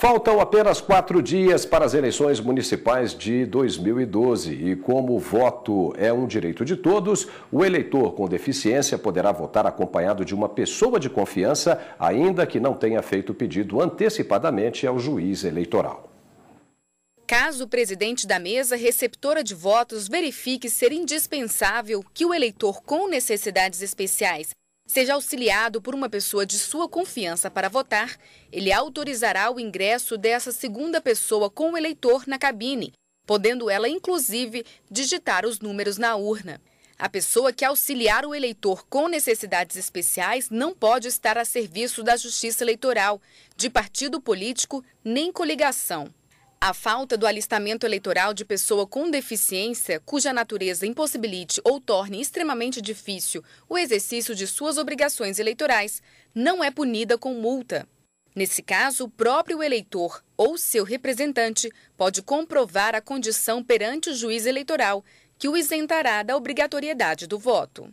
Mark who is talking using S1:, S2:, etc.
S1: Faltam apenas quatro dias para as eleições municipais de 2012 e, como o voto é um direito de todos, o eleitor com deficiência poderá votar acompanhado de uma pessoa de confiança, ainda que não tenha feito pedido antecipadamente ao juiz eleitoral.
S2: Caso o presidente da mesa receptora de votos verifique ser indispensável que o eleitor com necessidades especiais seja auxiliado por uma pessoa de sua confiança para votar, ele autorizará o ingresso dessa segunda pessoa com o eleitor na cabine, podendo ela inclusive digitar os números na urna. A pessoa que auxiliar o eleitor com necessidades especiais não pode estar a serviço da Justiça Eleitoral, de partido político nem coligação. A falta do alistamento eleitoral de pessoa com deficiência, cuja natureza impossibilite ou torne extremamente difícil o exercício de suas obrigações eleitorais, não é punida com multa. Nesse caso, o próprio eleitor ou seu representante pode comprovar a condição perante o juiz eleitoral, que o isentará da obrigatoriedade do voto.